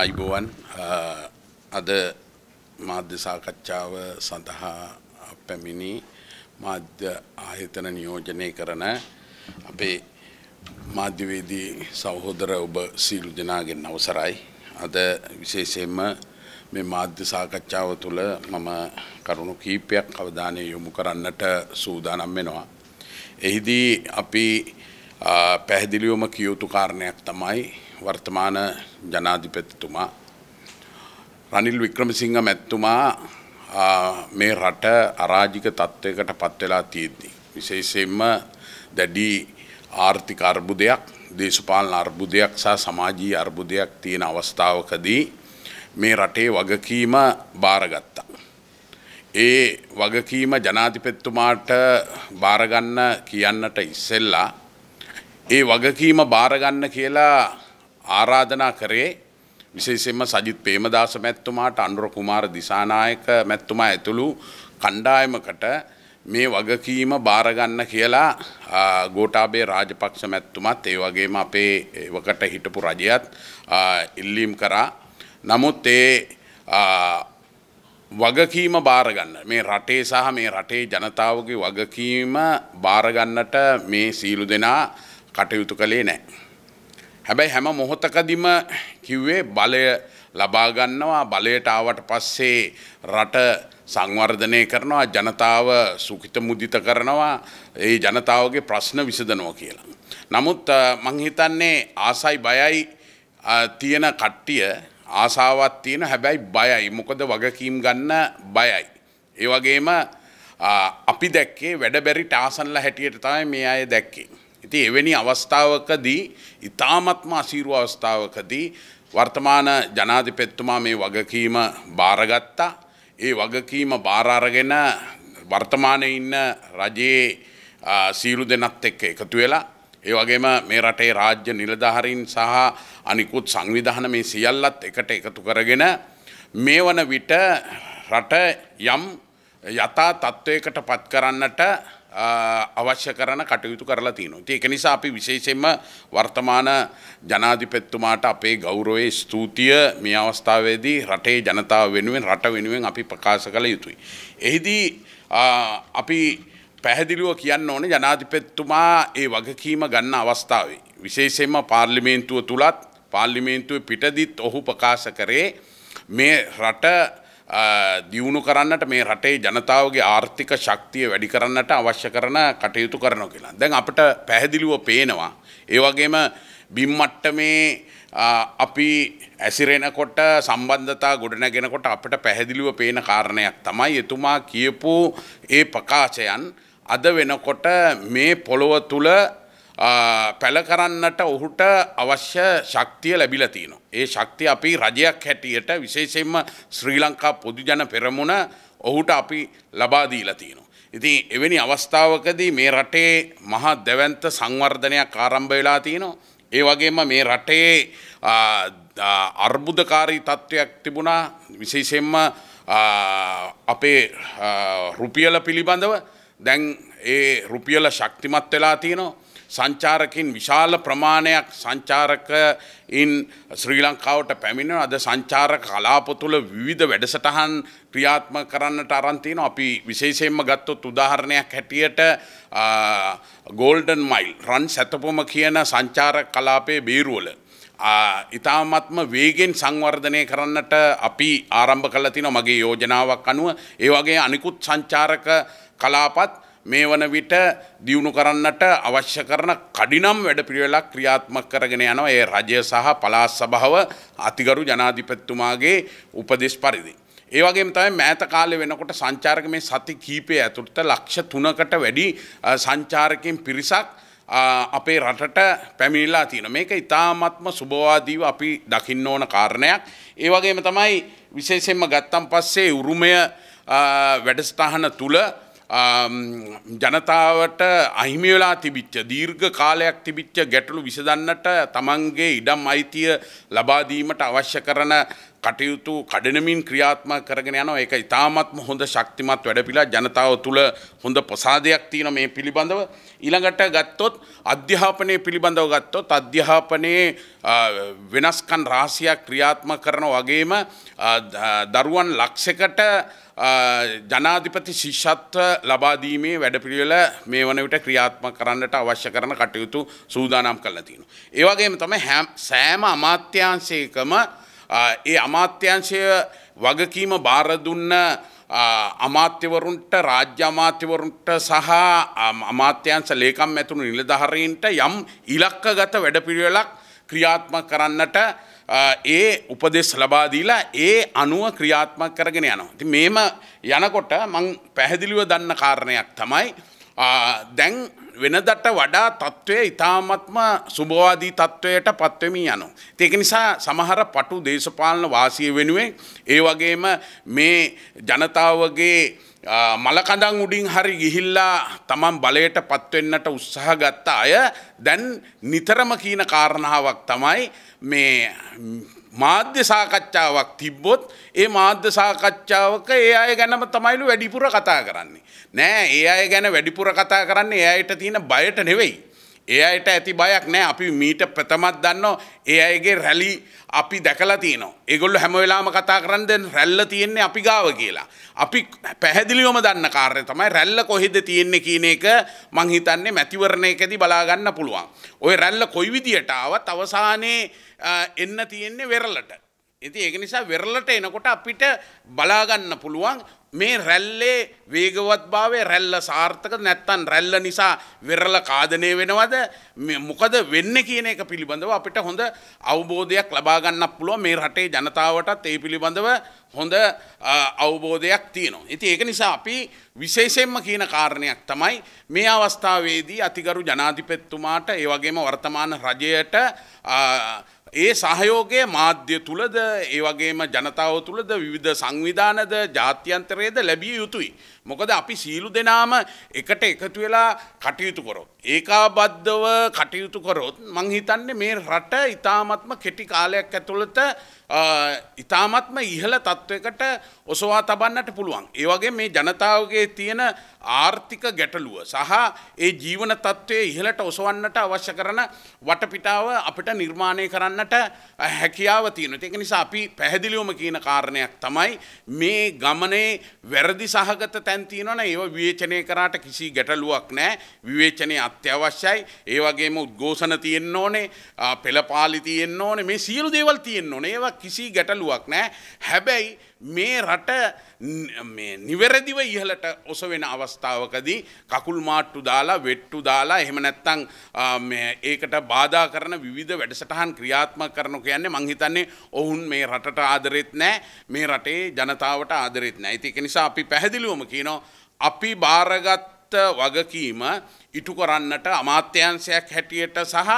අයිබෝවන් අද මාධ්‍ය සාකච්ඡාව සඳහා පැමිණි මාධ්‍ය ආයතන නියෝජනය කරන අපේ මාධ්‍යවේදී සහෝදර ඔබ සීලු දෙනාගෙන් අවසරයි. අද විශේෂයෙන්ම මේ මාධ්‍ය සාකච්ඡාව තුළ මම කරුණු කීපයක් අවධානය යොමු කරන්නට සූදානම් වෙනවා. එහිදී අපි පැහැදිලිවම කියයුතු කාරණයක් තමයි වර්තමාන ජනාධිපතිතුමා රනිල් වික්‍රමසිංහ මැත්තුමා මේ රට අරාජික තත්ත්වයකට පත් වෙලා තියෙද්දී විශේෂයෙන්ම දැඩි ආර්ථික අර්බුදයක් දේශපාලන අර්බුදයක් සහ සමාජීය අර්බුදයක් තියෙන අවස්ථාවකදී මේ රටේ වගකීම බාරගත්තා. ඒ වගකීම ජනාධිපතිතුමාට බාරගන්න කියන්නට ඉස්සෙල්ලා ඒ වගකීම බාරගන්න කියලා ආරාධනා කරේ විශේෂෙන්ම සජිත් ප්‍රේමදාස මැත්තුමාට අනුර කුමාර දිසානායක මැත්තුමා ඇතුළු කණ්ඩායමකට මේ වගකීම බාරගන්න කියලා ගෝටාබේ රාජපක්ෂ මැත්තුමත් ඒ වගේම අපේ එවකට හිටපු රජයත් ඉල්ලීම් කරා. නමුත් ඒ වගකීම බාරගන්න මේ රටේ සහ මේ රටේ ජනතාවගේ වගකීම බාරගන්නට මේ සීලු දෙනා කටයුතු කළේ නෑ. හැබැයි හැම මොහොතකදිම කිව්වේ බලය ලබා ගන්නවා බලයට ආවට පස්සේ රට සංවර්ධනය කරනවා ජනතාව සුඛිත මුදිත කරනවා ඒ ජනතාවගේ ප්‍රශ්න විසඳනවා කියලා. නමුත් මං හිතන්නේ ආසයි බයයි තියෙන කට්ටිය ආසාවක් තියෙන හැබැයි බයයි. මොකද වගකීම් ගන්න බයයි. ඒ වගේම අපි දැක්කේ වැඩ බැරි ටාසන්ලා හැටියට තමයි මේ අය දැක්කේ. ඉතින් එවැනි අවස්ථාවකදී ඊ타මත්ම අසීරු අවස්ථාවකදී වර්තමාන ජනාධිපතිතුමා මේ වගකීම බාරගත්තා. ඒ වගකීම බාර අරගෙන වර්තමානයේ ඉන්න රජයේ සීරු දෙනත් එක්ක එකතු වෙලා ඒ වගේම මේ රටේ රාජ්‍ය නිලධාරීන් සහ අනිකුත් සංවිධාන මේ සියල්ලත් එකට එකතු කරගෙන මේ වන විට රට යම් යථා තත්ත්වයකට පත් කරන්නට අවශ්‍ය කරන කටයුතු කරලා තියෙනවා. ඉතින් ඒක නිසා අපි විශේෂයෙන්ම වර්තමාන ජනාධිපතිතුමාට අපේ ගෞරවයේ ස්තුතිය මේ අවස්ථාවේදී රටේ ජනතාව වෙනුවෙන් රට වෙනුවෙන් අපි ප්‍රකාශ කළ යුතුයි. එහිදී අපි පැහැදිලිව කියන්න ඕනේ ජනාධිපතිතුමා ඒ වගකීම ගන්න අවස්ථාවේ විශේෂයෙන්ම පාර්ලිමේන්තුව තුලත් පාර්ලිමේන්තුවේ පිටදිත් ඔහු ප්‍රකාශ කරේ මේ රට දියුණු කරන්නට මේ රටේ ජනතාවගේ ආර්ථික ශක්තිය වැඩි කරන්නට අවශ්‍ය කරන කටයුතු කරනවා කියලා. දැන් අපට පැහැදිලිව පේනවා. ඒ වගේම බිම් මට්ටමේ අපි ඇසිරෙනකොට සම්බන්ධතා ගොඩනගෙනකොට අපට පැහැදිලිව පේන කාරණයක් තමයි එතුමා කියපු ඒ ප්‍රකාශයන් අද වෙනකොට මේ පොළොව තුල පැළ කරන්නට ඔහුට අවශ්‍ය ශක්තිය ලැබිලා තියෙනවා. ඒ ශක්තිය අපි රජයක් හැටියට විශේෂයෙන්ම ශ්‍රී ලංකා පොදුජන පෙරමුණ ඔහුට අපි ලබා දීලා තියෙනවා. ඉතින් එවැනි අවස්ථාවකදී මේ රටේ මහා දැවැන්ත සංවර්ධනයක් ආරම්භ වෙලා තියෙනවා. ඒ වගේම මේ රටේ අර්බුදකාරී තත්ත්වයක් තිබුණා විශේෂයෙන්ම අපේ රුපියල පිළිබඳව දැන් ඒ රුපියල ශක්තිමත් වෙලා තියෙනවා. සංචාරකින් විශාල ප්‍රමාණයක් සංචාරකයින් ශ්‍රී ලංකාවට පැමිණ අද සංචාර කලාප තුළ විවිධ වැඩසටහන් ක්‍රියාත්ම කරන්නට අරන්තියන අපි විශේෂයෙන්ම ගත්තොත් උදාහරණයක් හැටියට ගෝල්ඩන් මයිල් රන් සැතපොම කියන සංචාර කලාපේ බේරුවල. ඉතාමත්ම වේගෙන් සංවර්ධනය කරන්නට අපි ආරම්භ කල තින මගේ යෝජනාවක් අනුව ඒ වගේ අනිකුත් සංචාරක කලාපත් මේ වන විට දියුණු කරන්නට අවශ්‍ය කරන කඩිනම් වැඩපිළිවෙලක් ක්‍රියාත්මක කරගෙන යනවා ඒ රජය සහ පළාත් සභාව අතිගරු ජනාධිපතිතුමාගේ උපදෙස් පරිදි. ඒ වගේම තමයි මෑත කාලේ වෙනකොට සංචාරක මේ සති කීපය ඇතුළත ලක්ෂ 3කට වැඩි සංචාරකයන් පිරිසක් අපේ රටට පැමිණිලා තියෙන මේක ඉතාමත්ම සුභවාදීව අපි දකින්න ඕන කාරණයක්. ඒ වගේම තමයි විශේෂයෙන්ම ගත්තන් පස්සේ උරුමය වැඩසටහන තුළ ජනතාවට අහිමිවෙලා තිබිච්ච දීර්ඝ කාලයක් තිබිච්ච ගැටලු විසඳන්නට තමන්ගේ ඉඩම් අයිතිය ලබාදීමට අවශ්‍ය කරන කටයුතු කඩනමින් ක්‍රියාත්මක කරගෙන යනවා ඒක ඉතාමත්ම හොඳ ශක්තිමත් වැඩපිලා ජනතාව තුළ හොඳ ප්‍රසාදයක් තියෙන මේ පිළිබඳව ඊළඟට ගත්තොත් අධ්‍යාපනය පිළිබඳව ගත්තොත් අධ්‍යාපනයේ වෙනස්කම් රාශියක් ක්‍රියාත්මක කරන වගේම දරුවන් ලක්ෂයකට ජනාධිපති ශිෂ්‍යත්ව ලබා දීමේ වැඩපිළිවෙල මේ වන විට ක්‍රියාත්මක කරන්නට අවශ්‍ය කරන කටයුතු සූදානම් කරලා තියෙනවා. ඒ වගේම තමයි සෑම අමාත්‍යාංශයකම ඒ අමාත්‍යංශය වගකීම බාරදුන්න අමාත්‍යවරුන්ට රාජ්‍ය අමාත්‍යවරුන්ට සහ අමාත්‍යංශ ලේකම් ඇතුළු නිලධහරීන්ට යම් ඉලක්කගත වැඩපිළිවෙලක් ක්‍රියාත්මක කරන්නට ඒ උපදෙස් ලබා දීලා ඒ අනුව ක්‍රියාත්මක කරගෙන යනවා. ඉතින් මේම යනකොට මං පැහැදිලිව දන්න කාරණයක් තමයි දැන් වෙනදට වඩා තත්ත්වය ඉතාමත්ම සුභවාදී තත්ත්වයට පත්වමින් යනු. ඒක නිසා සමහර පටු දේශපාලන වාසිය වෙනුවෙන් ඒ වගේම මේ ජනතාවගේ මලකඳන් උඩින් හරි ගිහිල්ලා තමන් බලයට පත්වෙන්නට උත්සාහ ගත්ත අය දැන් නිතරම කියන කාරණාවක් තමයි මේ මාධ්‍ය සාකච්ඡාවක් තිබ්බොත් ඒ මාධ්‍ය සාකච්ඡාවක ඒ අය ගැනම තමයිලු වැඩිපුර කතා කරන්නේ. නෑ ඒ අය ගැන වැඩිපුර කතා කරන්නේ ඒ අයට තියෙන බයට නෙවෙයි. ඒ අයට ඇති බයක් නෑ අපි මීට ප්‍රථමත් දන්නවා ඒ අයගේ රැලි අපි දැකලා තියෙනවා. ඒගොල්ලෝ හැම වෙලාවම කතා කරන්නේ දැන් රැල්ල තියෙන්නේ අපි ගාව කියලා. අපි පැහැදිලිවම දන්න කාර්යය තමයි රැල්ල කොහෙද තියෙන්නේ කියන එක මං හිතන්නේ මැතිවරණයකදී බලා ගන්න පුළුවන්. ওই රැල්ල කොයි විදියට ආවත් අවසානයේ එන්න තියෙන්නේ වෙරළට. ඉති ඒක නිසා වෙරලට එනකොට අපිට බලාගන්න පුළුවන් මේ රැල්ලේ වේගවත් භාවය රැල්ල සාර්ථක නැත්තන් රැල්ල නිසා වෙරල කාදනය වෙනවද මොකද වෙන්න කියන එක පිළිබඳව අපිට හොඳ අවබෝධයක් ලබාගන්න පුළුව මේ රටේ ජනතාවටත් ඒ පිළිබඳව හොඳ අවබෝධයක් තියෙනවා. ඉති ඒක නිසා අපි විශේෂයෙන්ම කියන කාරණයක් තමයි මේ අවස්ථාවේදී අතිගරු ජනාධිපෙත්තුමාට ඒ වගේම වර්තමාන රජයට ඒ සහයෝගය මාධ්‍ය තුළද ඒ වගේම ජනතාව තුළද විවිධ සංවිධානද ජාත්‍යන්තරයේද ලැබිය යුතුයි. මොකද අපි සීලු දෙනාම එකට එකතු වෙලා කටයුතු කරොත්. ඒකාබද්ධව කටයුතු කරොත් මං හිතන්නේ මේ රට ඉතාමත්ම කෙටි කාලයක් ඇතුළත ඉතාමත්ම ඉහළ තත්ත්වකට ඔසවා තබන්නට පුළුවන්. ඒවගේ මේ ජනතාවගේ තියෙන ආර්ථික ගැටලුව සහ ඒ ජීවන තත්ත්වය ඉහළට ඔසවන්නට අවශ්‍ය කරන වටපිටාව අපිට නිර්මාණය කරන්නට හැකියාව තියෙන. ඒක නිසා අපි පැහැදිලිවම කියන කාරණයක් තමයි මේ ගමනේ වැරදි සහගත තැන් තියෙනවනේ ඒව විවේචනය කරාට කිසි ගැටලුවක් නැහැ. විවේචනය අත්‍යවශ්‍යයි. ඒ වගේම උද්ඝෝෂණ තියෙන්න ඕනේ, පෙළපාලි තියෙන්න ඕනේ. මේ සියලු දේවල් තියෙන්න ඕනේ. ඒවා කිසි ගැටලුවක් නෑ හැබැයි මේ රට නිවැරදිව ඉහලට ඔසවෙන අවස්ථාවකදී කකුල් මාට්ටු දාලා වෙට්ටු දාලා එහෙම නැත්තං ඒකට බාධා කරන විධ වැඩසටහන් ක්‍රියාත්ම කරන කියන්නේ මංහිතන්නේ ඔවුන් මේ රටට ආදරෙත් නෑ මේ රටේ ජනතාවට ආදරෙත් නෑ ඉතික නිසා අපි පැහැදිලුවම කියනවා අපි භාරගත් ගත්ත වගකීම ඉටු කරන්නට අමාත්‍යංශයක් හැටියට සහ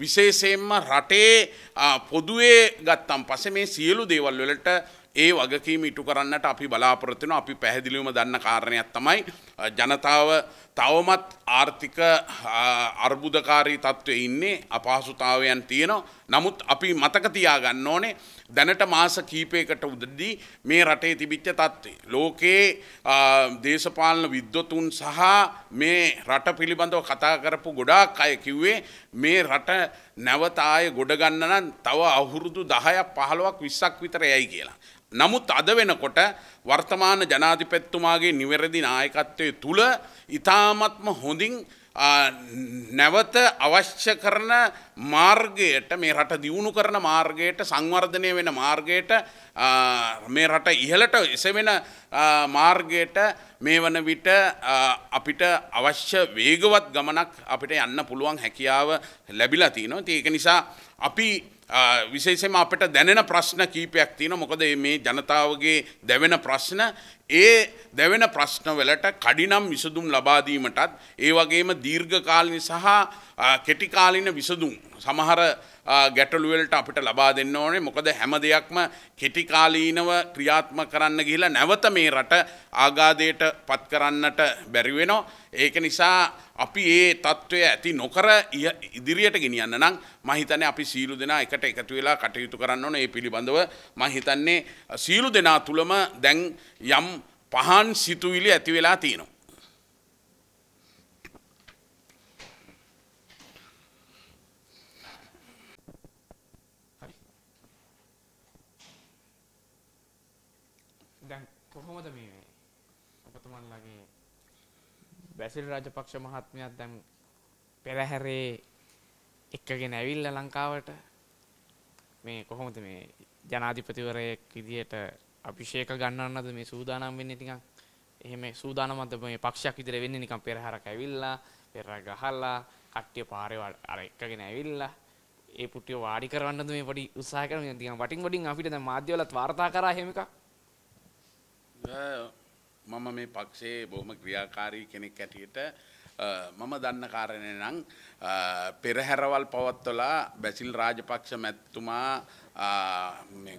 විශේෂයෙන්ම රටේ පොදුවේ ගත්තම් පස මේ සියලු දේවල් වලට ඒ වගකීම ඉටු කරන්නට අපි බලාපොරොත්තුන අපි පැහැදිලිවම දන්න කාරණයක් තමයි ජනතාව තවමත් ආර්ථික අර්බුදකාරී තත්ත්වය ඉන්නේ අපහසුතාවයන් තියෙනවා නමුත් අපි මතක තියාගන්න ඕනේ දැනට මාස කීපයකට උදදී මේ රටේ තිබිච්ච තත්ත්වේ. ලෝකයේ දේශපාලන විද්වතුන් සහ මේ රට පිළිබඳව කතා කරපු ගොඩාක් අය කිව්වේ මේ රට නැවත ආය ගොඩගන්න නම් තව අවුරුදු 10ක් 15ක් 20ක් විතර යයි කියලා. නමුත් අද වෙනකොට වර්තමාන ජනාධිපතිතුමාගේ නිවැරදි නායකත්වයේ තුල ඊ타ත්ම හොඳින් නැවත අවශ්‍ය කරන මාර්ගයට මේ රට දියුණු කරන මාර්ගයට සංවර්ධනය වෙන මාර්ගයට මේ රට ඉහලට එසවෙන මාර්ගයට මේ වන විට අපිට අවශ්‍ය වේගවත් ගමනක් අපිට යන්න පුළුවන් හැකියාව ලැබිලා තියෙනවා. ඒක නිසා අපි විශේෂම අපට දැනෙන ප්‍රශ්න කීපයක් තියෙන මොකද මේ ජනතාවගේ දැවෙන ප්‍රශ්න ඒ දැවෙන ප්‍රශ්නවලට කඩිනම් විසඳුම් ලබාදීමටත් ඒ වගේම දීර්ඝකාලිනි සහ කෙටිකාලින විසඳුම් සමහර ගැටලුවලට අපිට ලබා දෙන්න ඕනේ මොකද හැම දෙයක්ම කෙටිකාලීනව ක්‍රියාත්ම කරන්න ගිහිලා නැවත මේ රට ආගාදයට පත් කරන්නට බැරිවෙනවා. ඒක නිසා අපි ඒ තත්ත්වය ඇති නොකර ඉදිරියට ගෙනියන්න නම් මහිතන අපි සීලු දෙනා එකට එකතු වෙලා කටයුතු කරන්න ඕන ඒ පිළිබඳව මහිතන්නේ සීලු දෙනා තුළම දැන් යම් පහන් සිතුවිලි ඇති වෙලා තියෙනවා. කොහොමද මේ ඔබතුමන්ලගේ බැසිල් රාජපක්ෂ මහත්මයාත් දැන් පෙරහැරේ එක්කගෙන ඇවිල්ලා ලංකාවට මේ කොහොමද මේ ජනාධිපතිවරයෙක් විදියට අභිෂේක ගන්නවන්නද මේ සූදානම් වෙන්නේ ටිකක් එහෙම සූදානම්ද මේ පක්ෂයක් විදියට වෙන්නේ නිකන් පෙරහැරක් ඇවිල්ලා පෙර ගහලා කට්ටිය පාරේ අර එක්කගෙන ඇවිල්ලා ඒ පුට්ටිය වාඩි කරවන්නද මේ පොඩි උත්සාහ කරනවා නිකන් වටින් වටින් අපිට දැන් මාධ්‍ය වලත් වාර්තා කරා එහෙම එකක් මම මේ පක්ෂයේ බොහොම ක්‍රියාකාරී කෙනෙක් ඇටියට මම දන්න කාරණය නම් පෙරහැරවල් පවත්වලා බැසිල් රාජපක්ෂ මැත්තුමා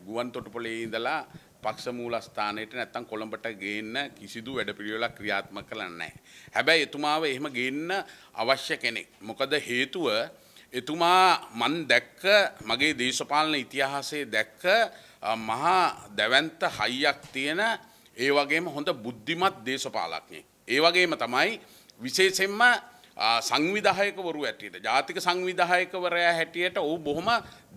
ගුවන් තොටුපොලේ ඉඳලා පක්ෂ මූලස්ථානයට නැත්තම් කොළඹට ගේන්න කිසිදු වැඩපිළිවෙලක් ක්‍රියාත්මක කරන්නේ නැහැ. හැබැයි එතුමාව එහෙම ගේන්න අවශ්‍ය කෙනෙක්. මොකද හේතුව එතුමා මන් දැක්ක මගේ දේශපාලන ඉතිහාසයේ දැක්ක මහා දැවැන්ත හයියක් තියෙන ඒ වගේම හොඳ බුද්ධිමත් දේශපාලක්නේ. ඒ වගේම තමයි විශේෂෙන්ම සංවිධායකවරු ඇටියට ජාතික සංවිධායකවරයා හැටියට ඔහු බොහොම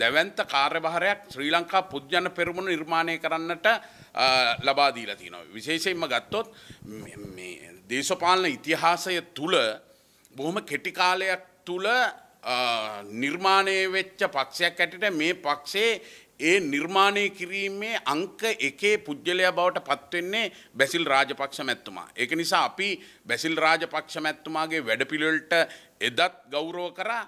දැවන්ත කාර්යභාරයක් ශ්‍රී ලංකා පුද්ජන පෙරමුණ නිර්මාණය කරන්නට ලබා දීලා තියෙනවා. විශේෂයෙන්ම ගත්තොත් මේ දේශපාලන ඉතිහාසය තුල බොහොම කෙටි කාලයක් තුල නිර්මාණය වෙච්ච පක්ෂයක් ඇටිට මේ පක්ෂේ ඒ නිර්මාණය කිරීමේ අංක එකේ පුද්ගලයා බවට පත්වෙන්නේ බැසිල් රාජපක්ෂ මැත්තුමා. ඒක නිසා අපි බැසිල් රාජපක්ෂ මැත්තුමාගේ වැඩපිළිවෙලට එදත් ගෞරව කරා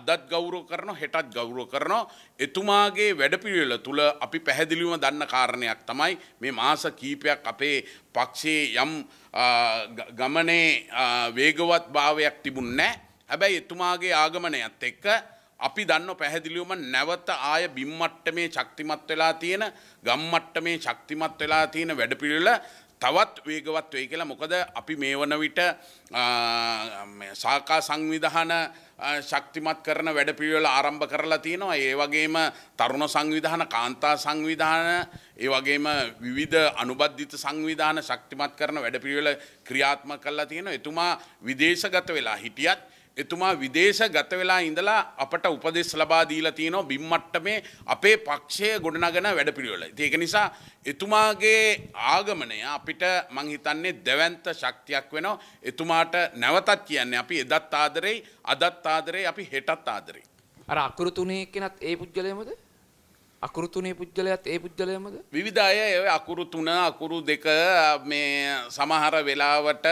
අදත් ගෞරව කරන හෙටත් ගෞරව කරනවා එතුමාගේ වැඩපිළිවෙල තුළ අපි පැහැදිලිවම දන්න කාරණයක් තමයි මේ මාස කීපයක් අපේ පක්ෂයේ යම් ගමනේ වේගවත් භාවයක් තිබුණ නැහැ. හැබැයි එතුමාගේ ආගමනයත් එක්ක අපි දන්න පැහැදිලිවම නැවත ආය බිම්මට්ට මේ ශක්තිමත් වෙලා තියෙන ගම්මට්ට මේ ශක්තිමත් වෙලා තියෙන වැඩපිළිවෙල තවත් වේගවත් වෙයි කියලා මොකද අපි මේ වන විට සාකා සංවිධාන ශක්තිමත් කරන වැඩපිළිවෙල ආරම්භ කරලා තියෙනවා ඒ වගේම තරුණ සංවිධාන කාන්තා සංවිධාන ඒ වගේම විවිධ අනුබද්ධිත සංවිධාන ශක්තිමත් කරන වැඩපිළිවෙල ක්‍රියාත්මක කරලා තියෙනවා එතුමා විදේශගත වෙලා හිටියත් එතුමා විදේශ ගත වෙලා ඉඳලා අපට උපදෙස් ලබා දීලා තියෙනවා බිම් මට්ටමේ අපේ පක්ෂය ගොඩනගන වැඩපිළිවෙල. ඒක නිසා එතුමාගේ ආගමනය අපිට මං හිතන්නේ දැවැන්ත ශක්තියක් වෙනවා. එතුමාට නැවතත් කියන්නේ අපි එදත් ආදරෙයි අදත් ආදරෙයි අපි හෙටත් ආදරෙයි. අර අකුරු තුනේ එක්කෙනත් ඒ පුජ්‍යලයමද? අකුරු තුනේ පුද්ගලයාත් ඒ පුද්ගලයාමද විවිධ අය ඔය අකුරු තුන අකුරු දෙක මේ සමහර වෙලාවට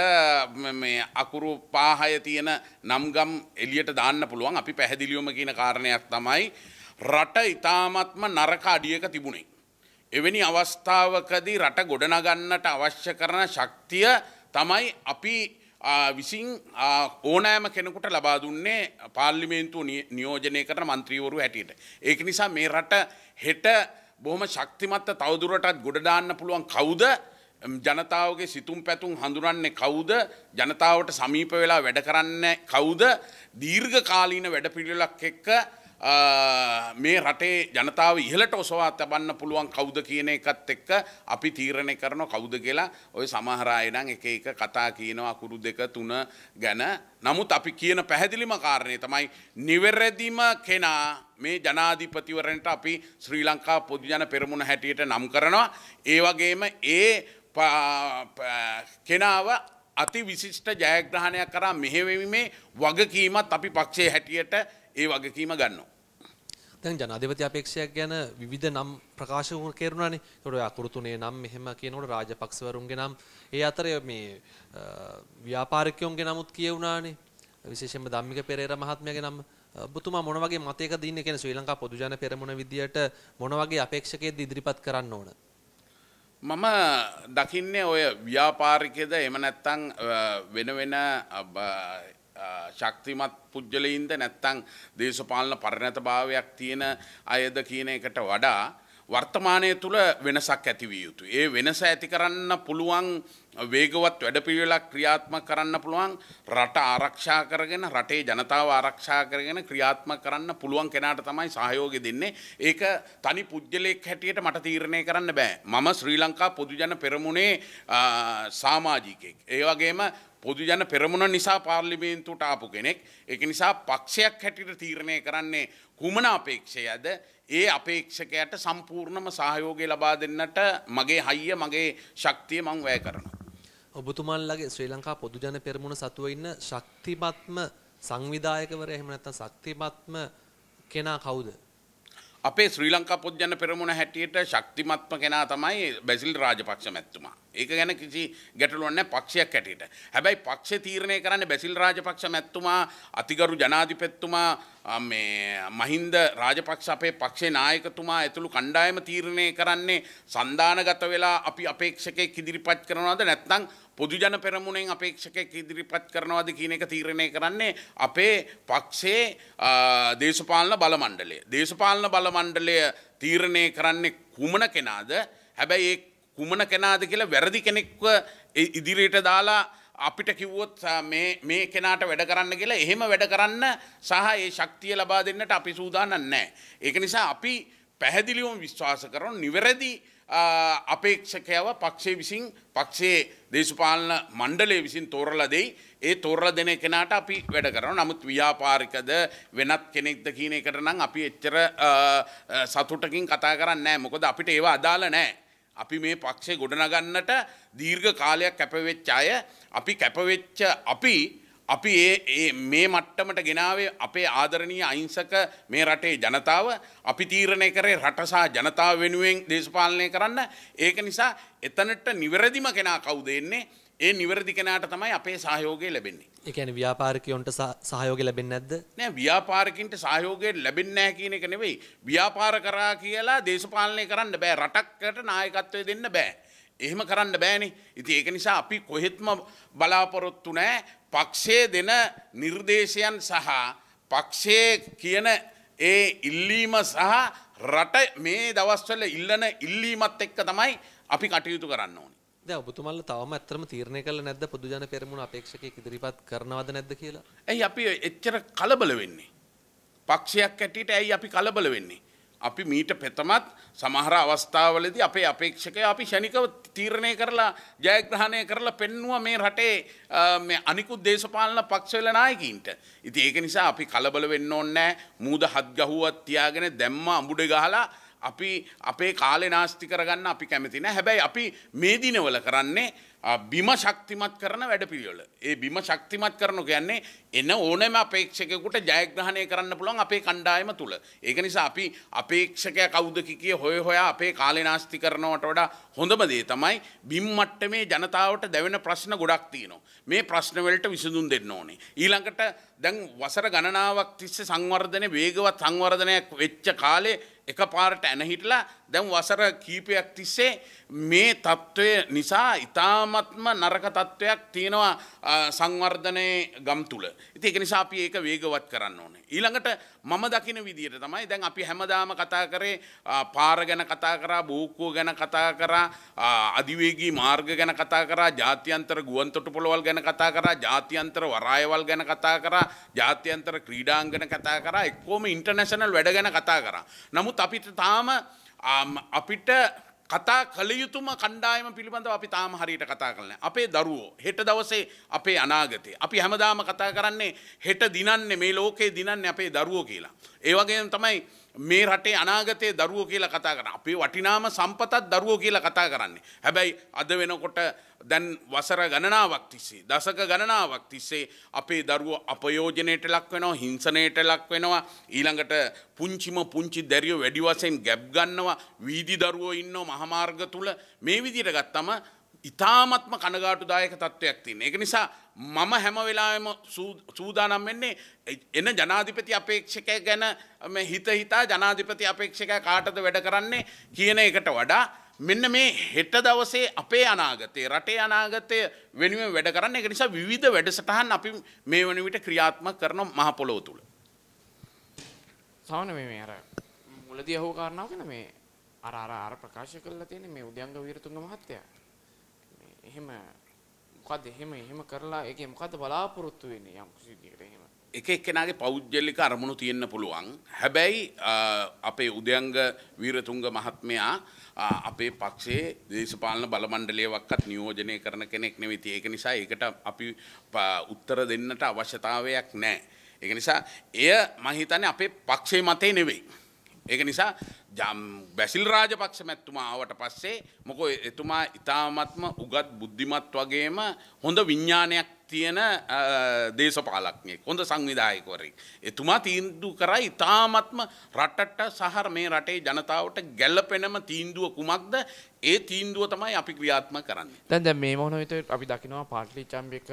මේ අකුරු පාහය තියෙන නම්ගම් එළියට දාන්න පුළුවන් අපි පැහැදිලිවම කියන කාරණයක් තමයි රට ඊ타මත්ම නරක අඩියක තිබුණේ එවැනි අවස්ථාවකදී රට ගොඩනගන්නට අවශ්‍ය කරන ශක්තිය තමයි අපි විසින් ඕනෑම කෙනෙකුට ලබා දුන්නේ පාර්ලිමේන්තු නියෝජනය කරන මන්ත්‍රීවරු හැටියට. ඒක නිසා මේ රට හෙට බොහොම ශක්තිමත්ත තවදුරටත් ගොඩදාන්න පුළුවන් කවුද ජනතාවගේ සිතුම් පැතුම් හඳුරන්නේ කවුද ජනතාවට සමීප වෙලා වැඩ කරන්න කවුද දීර්ඝ කාලීන වැඩ පිළිවෙලක් එක්ක මේ රටේ ජනතාව ඉහලට ඔසවා තබන්න පුළුවන් කවුද කියන එකත් එක්ක අපි තීරණය කරන කවුද කියලා ඔය සමහර අය නම් එක එක කතා කියනවා අකුරු දෙක තුන ගැන නමුත් අපි කියන පැහැදිලිම කාරණේ තමයි නිවැරදිම කෙනා මේ ජනාධිපතිවරණයට අපි ශ්‍රී ලංකා පොදු ජන පෙරමුණ හැටියට නම් කරනවා ඒ වගේම ඒ කෙනාව අති විශිෂ්ට ජයග්‍රහණයක් කරා මෙහෙවීමේ වගකීමත් අපි පක්ෂයේ හැටියට ඒ වගකීම ගන්නවා. දැන් ජනාධිපති අපේක්ෂයක් ගැන විවිධ නම් ප්‍රකාශ කෙරුණානේ. ඒකට අකුරු තුනේ නම් මෙහෙම කියනකොට රාජපක්ෂවරුන්ගේ නම් ඒ අතරේ මේ ව්‍යාපාරිකයන්ගේ නමුත් කියුණානේ. විශේෂයෙන්ම ධම්මික පෙරේරා මහත්මයාගේ නම් ඔබතුමා මොන වගේ මතයකද ඉන්නේ කියන ශ්‍රී ලංකා පොදුජන පෙරමුණ විදියට මොන වගේ අපේක්ෂකයේද ඉදිරිපත් කරන්න ඕන? මම දකින්නේ ඔය ව්‍යාපාරිකයේද එහෙම නැත්නම් වෙන වෙන ශක්තිමත් පුද්ගලයින්ද නැත්තං දේශපාලන පරිණතභාවයක් තියෙන අයද කියන එකට වඩා වර්තමානය තුළ වෙනසක් ඇතිවිය යුතු. ඒ වෙනස ඇති කරන්න පුළුවන් වේගවත් වැඩපිළිවෙලක් ක්‍රියාත්මක කරන්න පුළුවන් රට ආරක්ෂා කරගෙන රටේ ජනතාව ආරක්ෂා කරගෙන ක්‍රියාත්මක කරන්න පුළුවන් කෙනාට තමයි සහයෝගය දෙන්නේ. ඒක තනි පුජ්‍යලයක් හැටියට මට තීරණය කරන්න බෑ. මම ශ්‍රී ලංකා පොදුජන පෙරමුණේ සමාජිකයෙක්. ඒ වගේම පොදුජන පෙරමුණ නිසා පාර්ලිමේන්තුවට ආපු කෙනෙක්. ඒක නිසා පක්ෂයක් හැටියට තීරණය කරන්නේ කුමන අපේක්ෂයද? ඒ අපේක්ෂකයට සම්පූර්ණම සහයෝගය ලබා දෙන්නට මගේ හයිය මගේ ශක්තිය මං වැය කරනවා. ඔබතුමන්ලගේ ශ්‍රී ලංකා පොදුජන පෙරමුණ සතුව ඉන්න ශක්තිමත්ම සංවිධායකවරයා එහෙම නැත්නම් ශක්තිමත්ම කෙනා කවුද? අපේ ශ්‍රී ලංකා පොදුජන පෙරමුණ හැටියට ශක්තිමත්ම කෙනා තමයි බැසිල් රාජපක්ෂ මැතිතුමා. ඒක ගැන කිසි ගැටලුවක් නැහැ පක්ෂයක් හැටියට. හැබැයි පක්ෂේ තීරණය කරන්නේ බැසිල් රාජපක්ෂ මැතිතුමා, අතිගරු ජනාධිපතිතුමා, මේ මහින්ද රාජපක්ෂ අපේ පක්ෂේ නායකතුමා ඇතුළු කණ්ඩායම තීරණය කරන්නේ සන්දානගත වෙලා අපි අපේක්ෂකෙක් ඉදිරිපත් කරනවද නැත්නම් පොදුජන පෙරමුණෙන් අපේක්ෂකෙක් ඉදිරිපත් කරනවාද කියන එක තීරණය කරන්නේ අපේ පක්ෂේ දේශපාලන බලමණ්ඩලය. දේශපාලන බලමණ්ඩලය තීරණය කරන්නේ කුමන කෙනාද හැබැයි ඒ කුමන කෙනාද කියලා වැරදි කෙනෙක්ව ඉදිරියට දාලා අපිට කිව්වොත් මේ කෙනාට වැඩ කරන්න කියලා එහෙම වැඩ කරන්න සහ ඒ ශක්තිය ලබා දෙන්නට අපි සූදානම් නැහැ. ඒක නිසා අපි පැහැදිලිවම විශ්වාස කරන නිවැරදි අපේක්ෂකයව පක්ෂේ විසින් පක්ෂයේ දේශපාලන මණ්ඩලය විසින් තෝරලා දෙයි. ඒ තෝරලා දෙන කෙනාට අපි වැඩ කරනවා. නමුත් ව්‍යාපාරිකද වෙනත් කෙනෙක්ද කියන එකට නම් අපි එච්චර සතුටකින් කතා කරන්නේ නැහැ. මොකද අපිට ඒව අදාළ නැහැ. අපි මේ පක්ෂේ ගොඩනගන්නට දීර්ඝ කාලයක් කැපවෙච්ච අය අපි කැපවෙච්ච අපි අපි ඒ මේ මට්ටමට ගෙනාවේ අපේ ආදරණීය අහිංසක මේ රටේ ජනතාව අපි තීරණය කරේ රට සහ ජනතාව වෙනුවෙන් දේශපාලනය කරන්න ඒක නිසා එතනට නිවැරදිම කෙනා කවුද එන්නේ ඒ නිවැරදි කෙනාට තමයි අපේ සහයෝගය ලැබෙන්නේ. ඒ කියන්නේ ව්‍යාපාරිකයන්ට සහයෝගය ලැබෙන්නේ නැද්ද? නෑ ව්‍යාපාරිකින්ට සහයෝගය ලැබෙන්නේ නැහැ කියන එක නෙවෙයි. ව්‍යාපාර කරා කියලා දේශපාලනය කරන්න බෑ. රටකට නායකත්වය දෙන්න බෑ. එහෙම කරන්න බෑනේ. ඉතින් ඒක නිසා අපි කොහෙත්ම බලාපොරොත්තු නෑ පක්ෂයේ දෙන නිර්දේශයන් සහ පක්ෂයේ කියන ඒ ඉල්ලීම සහ රට මේ දවස්වල ඉල්ලන ඉල්ලීමත් එක්ක තමයි අපි කටයුතු කරන්න ඕනි. දැන් ඔබතුමාලා තවම ඇත්තම තීරණය කළ නැද්ද පොදුජන පෙරමුණ අපේක්ෂකයෙක් ඉදිරිපත් කරනවද නැද්ද කියලා? ඇයි අපි එච්චර කලබල වෙන්නේ? පක්ෂයක් ඇටියට ඇයි අපි කලබල වෙන්නේ? අපි මීට පෙතමත් සමහර අවස්ථාවලදී අපේ අපේක්ෂකය අපි ෂණිකව තීරණය කරලා ජයග්‍රහණය කරලා පෙන්නවා මේ රටේ මේ අනිකුත් දේශපාලන පක්ෂවල නායකයින්ට. ඉතින් ඒක නිසා අපි කලබල වෙන්න ඕනේ මූද හත් ගහුවක් තියාගෙන දැම්ම අඹුඩ ගහලා අපි අපේ කාලේ නාස්ති කරගන්න අපි කැමති නැහැ. හැබැයි අපි මේ දිනවල කරන්නේ බිම ශක්තිමත් කරන වැඩපිළිවෙල. ඒ බිම ශක්තිමත් කරන කියන්නේ එන්න ඕනෑම අපේක්ෂකෙකුට ජයග්‍රහණය කරන්න පුළුවන් අපේ කණ්ඩායම තුළ. ඒක නිසා අපි අපේක්ෂකය කවුද කිය හොය හොයා අපේ කාලේ නාස්ති කරනවට වඩා හොඳම දේ තමයි බිම් මට්ටමේ ජනතාවට දැවෙන ප්‍රශ්න ගොඩක් තියෙනවා. මේ ප්‍රශ්න වලට විසඳුම් දෙන්න ඕනේ. ඊළඟට දැන් වසර ගණනාවක් තිස්සේ සංවර්ධනය වේගවත් සංවර්ධනයක් වෙච්ච කාලේ එකපාරට ඇනහිටලා දැන් වසර කීපයක් තිස්සේ මේ තත්ත්වය නිසා ඉතාමත්ම නරක තත්ත්වයක් තියෙනවා සංවර්ධනයේ ගම් තුළ. ඉතින් ඒක නිසා අපි ඒක වේගවත් කරන්න ඕනේ. ඊළඟට මම දකින විදිහට තමයි දැන් අපි හැමදාම කතා කරේ පාර ගැන කතා කරා, බෝක්කුව ගැන කතා කරා, අධිවේගී මාර්ග ගැන කතා කරා, ජාත්‍යන්තර ගුවන්තොටුපළවල් ගැන කතා කරා, ජාත්‍යන්තර වරායවල් ගැන කතා කරා, ජාත්‍යන්තර ක්‍රීඩාංගන කතා කරා, එක්කෝම ඉන්ටර්නැෂනල් වැඩ ගැන කතා කරා. නමුත් අපිට තාම අපිට කතා කළ යුතුම කණ්ඩායම පිළිබඳව අපි තාම හරියට කතා කරන. අපේ දරුවෝ හෙට දවසේ අපේ අනාගතය. අපි හැමදාම කතා කරන්නේ හෙට දිනන්නේ මේ ලෝකේ දිනන්නේ අපේ දරුවෝ කියලා. ඒ වගේම තමයි මේ රටේ අනාගතයේ දරුවෝ කියලා කතා කරන. අපේ වටිනාම සම්පතත් දරුවෝ කියලා කතා කරන්නේ. හැබැයි අද වෙනකොට දැන් වසර ගණනාවක් තිස්සේ දශක ගණනාවක් තිස්සේ අපේ දරුවෝ අපයෝජනයට ලක් වෙනවා, හිංසනයට ලක් වෙනවා. ඊළඟට පුංචිම පුංචි දැරියෝ වැඩි වශයෙන් ගැබ් ගන්නවා. වීදි දරුවෝ ඉන්නවා මහමාර්ග තුල. මේ විදිහට ගත්තම ඉතාමත්ම කනගාටුදායක තත්ත්වයක් තියෙන. ඒක නිසා මම හැම වෙලාවෙම සූදානම් වෙන්නේ එන ජනාධිපති අපේක්ෂක ගැන හිත හිතා ජනාධිපති අපේක්ෂක කාටද වැඩ කරන්නේ කියන එකට වඩා මෙන්න මේ හෙට දවසේ අපේ අනාගතය රටේ අනාගතය වෙනුවෙන් වැඩ කරන්න එක නිසා විවිධ වැඩසටහන් අපි මේ වන විට ක්‍රියාත්මක කරන මහ පොළොව තුල. සාමාන්‍ය මේ අර මුලදී අහුව කාරණාව කියන මේ අර අර අර ප්‍රකාශ කළා තියෙන මේ උද්‍යංග වීරතුංග මහත්තයා. එහෙම මොකද එහෙම එහෙම කරලා ඒකේ මොකද බලාපොරොත්තු වෙන්නේ යම් කිසි දෙයකට එහෙම එක එක්කෙනාගේ පෞද්ගලික අරමුණු තියෙන්න පුළුවන් හැබැයි අපේ උදයංග වීරතුංග මහත්මයා අපේ පක්ෂේ දේශපාලන බලමණ්ඩලය වක්කත් නියෝජනය කරන කෙනෙක් නෙවෙයි ඒක නිසා ඒකට අපි උත්තර දෙන්නට අවශ්‍යතාවයක් නැහැ ඒක නිසා එය මම හිතන්නේ අපේ පක්ෂේ මතේ නෙවෙයි ඒක නිසා ජම් බැසිල් රාජපක්ෂ මැතිතුමා ආවට පස්සේ මොකෝ එතුමා ඉතාමත්ම උගත් බුද්ධිමත් වගේම හොඳ විඥානයක් තියෙන දේශපාලඥයෙක් හොඳ සංවිධායකවරයෙක්. එතුමා තීන්දුව කරා ඉතාමත්ම රටට සහ මේ රටේ ජනතාවට ගැළපෙනම තීන්දුව කුමක්ද? ඒ තීන්දුව තමයි අපි ක්‍රියාත්මක කරන්නේ. දැන් දැන් මේ මොන විට අපි දකිනවා පාර්ලි චම්බික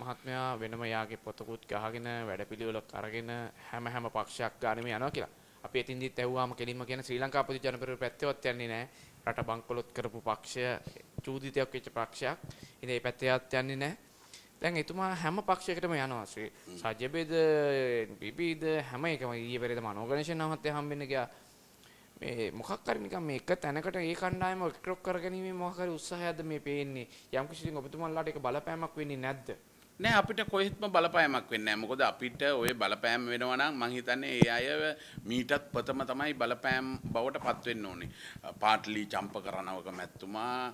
මහත්මයා වෙනම යාගේ පොතකුත් ගහගෙන වැඩපිළිවෙලක් අරගෙන හැම හැම පක්ෂයක් ගානම යනවා කියලා. අපි එතින්දිත් ඇහුවාම කෙලින්ම කියන ශ්‍රී ලංකා පොදු ජනපරිවර පැත්තේවත් යන්නේ නැහැ. රට බංකොලොත් කරපු පක්ෂය චූදිතයක් වෙච්ච පක්ෂයක්. ඉතින් ඒ පැත්තේවත් යන්නේ නැහැ. දැන් එතුමා හැම පක්ෂයකටම යනවා ශ්‍රී සජ්‍යබේද විවිධ හැම එකම ඊයේ පෙරේද මනෝගණේෂන් මහත්තයා හම්බෙන්න ගියා. මේ මොකක් හරි නිකන් මේ එක තැනකට ඒ කණ්ඩායම එක්රොක් කරගැනීමේ මොකක් හරි උත්සාහයක්ද මේ පේන්නේ. යම් කිසි ඉතින් ඔබතුමාලාට ඒක බලපෑමක් වෙන්නේ නැද්ද? නෑ අපිට කොහෙත්ම බලපෑමක් වෙන්නේ මොකද අපිට ওই බලපෑම වෙනවා නම් මං හිතන්නේ ඒ අය මීටත් ප්‍රථම තමයි බලපෑම් බවට පත් වෙන්න ඕනේ. පාටලි චම්පකරණවක මැතිතුමා,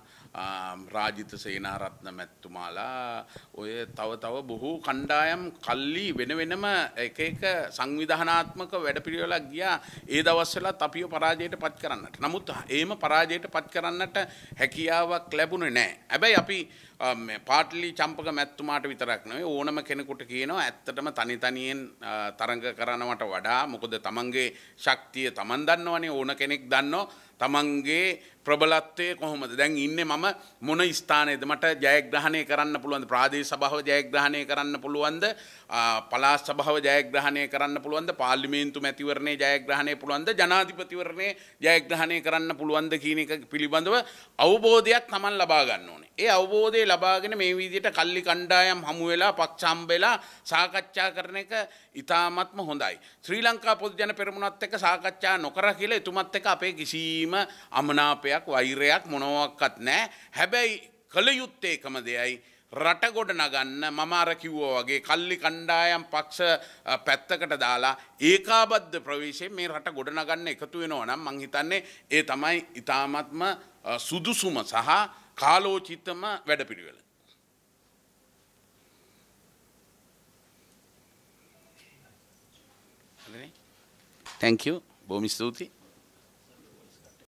රාජිත සේනාරත්න මැතිතුමාලා ඔය තව තව බොහෝ කණ්ඩායම් කල්ලි වෙන වෙනම එක එක සංවිධානාත්මක වැඩපිළිවෙලක් ගියා. ඒ දවස්වලත් අපිව පරාජයට පත් කරන්නට. නමුත් එහෙම පරාජයට පත් කරන්නට හැකියාවක් ලැබුණේ නෑ. හැබැයි අපි පාටලි චම්පක මැතිතුමාට විතර විතරක් නෙවෙයි ඕනම කෙනෙකුට කියනවා ඇත්තටම තනි තනියෙන් තරඟ කරනවට වඩා මොකද තමන්ගේ ශක්තිය තමන් දන්නවනේ ඕන කෙනෙක් දන්නෝ තමන්ගේ ප්‍රබලත්වය කොහොමද දැන් ඉන්නේ මම මොන ස්ථානයේද මට ජයග්‍රහණය කරන්න පුළුවන්ද ප්‍රාදේශ සභාව ජයග්‍රහණය කරන්න පුළුවන්ද පළාත් සභාව ජයග්‍රහණය කරන්න පුළුවන්ද පාර්ලිමේන්තු මැතිවරණය ජයග්‍රහණය පුළුවන්ද ජනාධිපතිවරණය ජයග්‍රහණය කරන්න පුළුවන්ද කියන එක පිළිබඳව අවබෝධයක් තමන් ලබා ගන්න ඕන ඒ අවබෝධය ලබාගෙන මේ විදිහට කල්ලි කණ්ඩායම් හමු වෙලා පක්ෂම් වෙලා සාකච්ඡා කරන එක ඉතාමත්ම හොඳයි. ශ්‍රී ලංකා පොදු ජන පෙරමුණත් එක්ක සාකච්ඡා නොකර කියලා එතුමත් එක්ක අපේ කිසිම අමනාපයක් වෛරයක් මොනවත් නැහැ. හැබැයි කළ යුත්තේ එකම දෙයයි රට ගොඩ නගන්න මම අර කිව්වා වගේ කල්ලි කණ්ඩායම් පක්ෂ පැත්තකට දාලා ඒකාබද්ධ ප්‍රවේශයෙන් මේ රට ගොඩ නගන්න එකතු වෙනවා නම් මං හිතන්නේ ඒ තමයි ඊ타මත්ම සුදුසුම සහ කාලෝචිතම වැඩපිළිවෙල. තැංකු බොමි ස්තුතියි